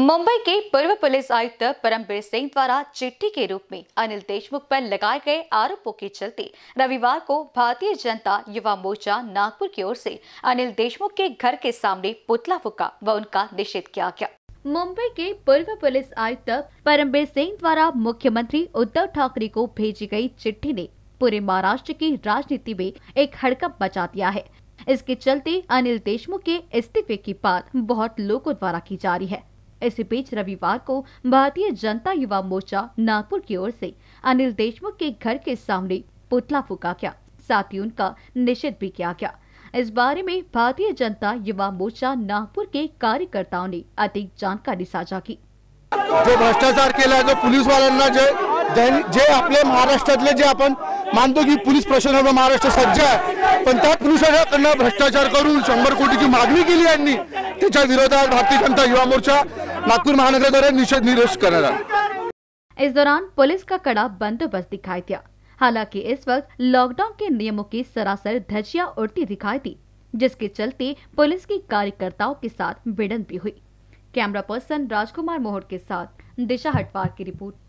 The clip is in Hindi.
मुंबई के पूर्व पुलिस आयुक्त परमबीर सिंह द्वारा चिट्ठी के रूप में अनिल देशमुख पर लगाए गए आरोपों के चलते रविवार को भारतीय जनता युवा मोर्चा नागपुर की ओर से अनिल देशमुख के घर के सामने पुतला फूका व उनका निषेध किया गया मुंबई के पूर्व पुलिस आयुक्त परमबीर सिंह द्वारा मुख्यमंत्री उद्धव ठाकरे को भेजी गयी चिट्ठी ने पूरे महाराष्ट्र की राजनीति में एक हड़कप बचा दिया है इसके चलते अनिल देशमुख के इस्तीफे की बात बहुत लोगों द्वारा की जा रही है इसी बीच रविवार को भारतीय जनता युवा मोर्चा नागपुर की ओर से अनिल देशमुख के घर के सामने पुतला फूका गया साथ ही उनका निषेध भी किया गया इस बारे में भारतीय जनता युवा मोर्चा नागपुर के कार्यकर्ताओं ने अधिक जानकारी साझा की जो भ्रष्टाचार लिए जो वाले जे जे आपले महाराष्ट्रातले जे मानतो की पुलिस प्रशासन महाराष्ट्र सज्ज है पण पुलिस भ्रष्टाचार करून शंभर कोटीची मागणी केली यांनी त्याच्या विरोधात भारतीय जनता युवा मोर्चा महानगर द्वारा निषेध निरस्त कर इस दौरान पुलिस का कड़ा बंदोबस्त दिखाई दिया हालांकि इस वक्त लॉकडाउन के नियमों की सरासर धजिया उड़ती दिखाई दी जिसके चलते पुलिस की कार्यकर्ताओं के साथ भिड़न भी हुई कैमरा पर्सन राजकुमार मोहर के साथ दिशा हटवार की रिपोर्ट